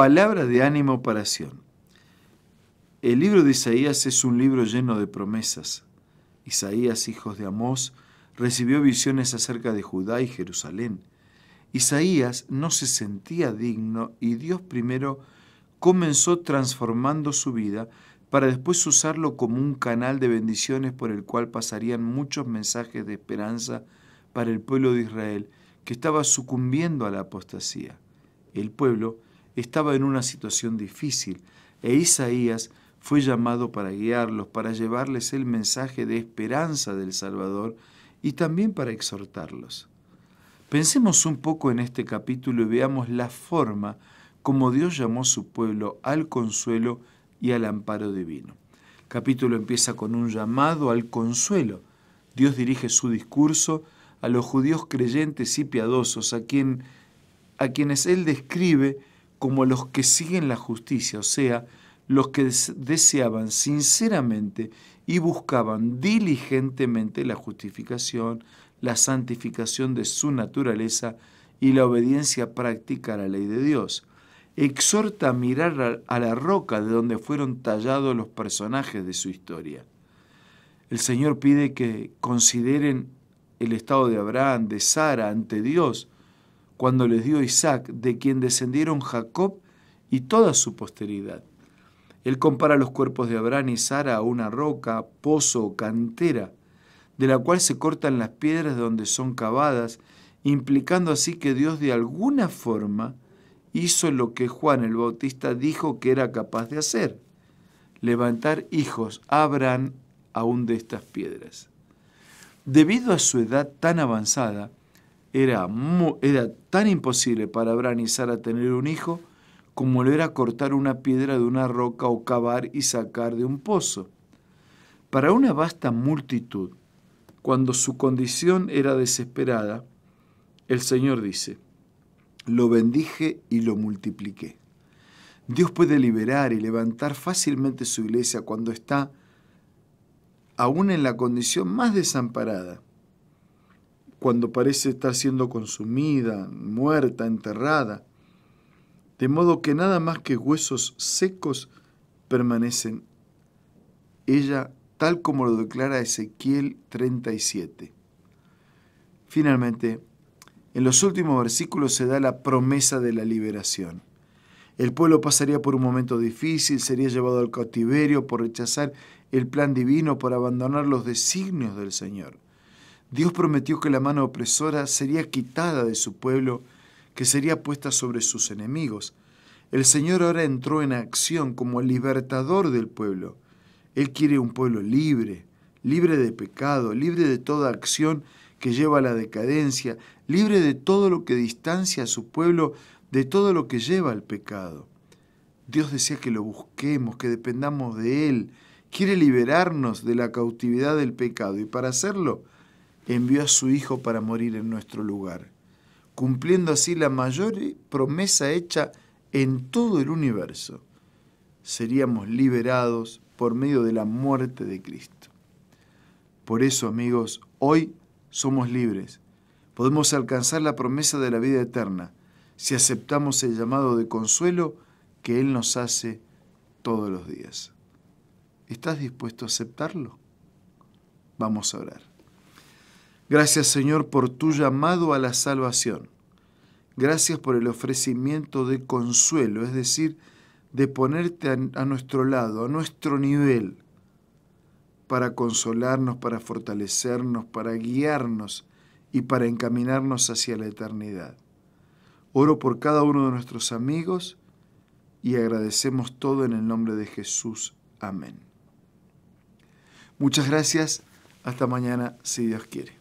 palabras de ánimo para Sion. El libro de Isaías es un libro lleno de promesas. Isaías, hijo de Amós, recibió visiones acerca de Judá y Jerusalén. Isaías no se sentía digno y Dios primero comenzó transformando su vida para después usarlo como un canal de bendiciones por el cual pasarían muchos mensajes de esperanza para el pueblo de Israel que estaba sucumbiendo a la apostasía. El pueblo estaba en una situación difícil e Isaías fue llamado para guiarlos, para llevarles el mensaje de esperanza del Salvador y también para exhortarlos. Pensemos un poco en este capítulo y veamos la forma como Dios llamó a su pueblo al consuelo y al amparo divino. El capítulo empieza con un llamado al consuelo. Dios dirige su discurso a los judíos creyentes y piadosos, a, quien, a quienes Él describe como los que siguen la justicia, o sea, los que deseaban sinceramente y buscaban diligentemente la justificación, la santificación de su naturaleza y la obediencia práctica a la ley de Dios. Exhorta a mirar a la roca de donde fueron tallados los personajes de su historia. El Señor pide que consideren el estado de Abraham, de Sara ante Dios, cuando les dio Isaac, de quien descendieron Jacob y toda su posteridad. Él compara los cuerpos de Abraham y Sara a una roca, pozo o cantera, de la cual se cortan las piedras donde son cavadas, implicando así que Dios de alguna forma hizo lo que Juan el Bautista dijo que era capaz de hacer, levantar hijos a Abraham aún de estas piedras. Debido a su edad tan avanzada, era, tan imposible para Abraham y Sara tener un hijo como lo era cortar una piedra de una roca o cavar y sacar de un pozo. Para una vasta multitud, cuando su condición era desesperada, el Señor dice, lo bendije y lo multipliqué. Dios puede liberar y levantar fácilmente su iglesia cuando está aún en la condición más desamparada cuando parece estar siendo consumida, muerta, enterrada, de modo que nada más que huesos secos permanecen ella tal como lo declara Ezequiel 37. Finalmente, en los últimos versículos se da la promesa de la liberación. El pueblo pasaría por un momento difícil, sería llevado al cautiverio por rechazar el plan divino, por abandonar los designios del Señor. Dios prometió que la mano opresora sería quitada de su pueblo, que sería puesta sobre sus enemigos. El Señor ahora entró en acción como libertador del pueblo. Él quiere un pueblo libre, libre de pecado, libre de toda acción que lleva a la decadencia, libre de todo lo que distancia a su pueblo, de todo lo que lleva al pecado. Dios decía que lo busquemos, que dependamos de Él. Quiere liberarnos de la cautividad del pecado y para hacerlo envió a su Hijo para morir en nuestro lugar, cumpliendo así la mayor promesa hecha en todo el universo. Seríamos liberados por medio de la muerte de Cristo. Por eso, amigos, hoy somos libres. Podemos alcanzar la promesa de la vida eterna si aceptamos el llamado de consuelo que Él nos hace todos los días. ¿Estás dispuesto a aceptarlo? Vamos a orar. Gracias Señor por tu llamado a la salvación. Gracias por el ofrecimiento de consuelo, es decir, de ponerte a, nuestro lado, a nuestro nivel, para consolarnos, para fortalecernos, para guiarnos y para encaminarnos hacia la eternidad. Oro por cada uno de nuestros amigos y agradecemos todo en el nombre de Jesús. Amén. Muchas gracias. Hasta mañana, si Dios quiere.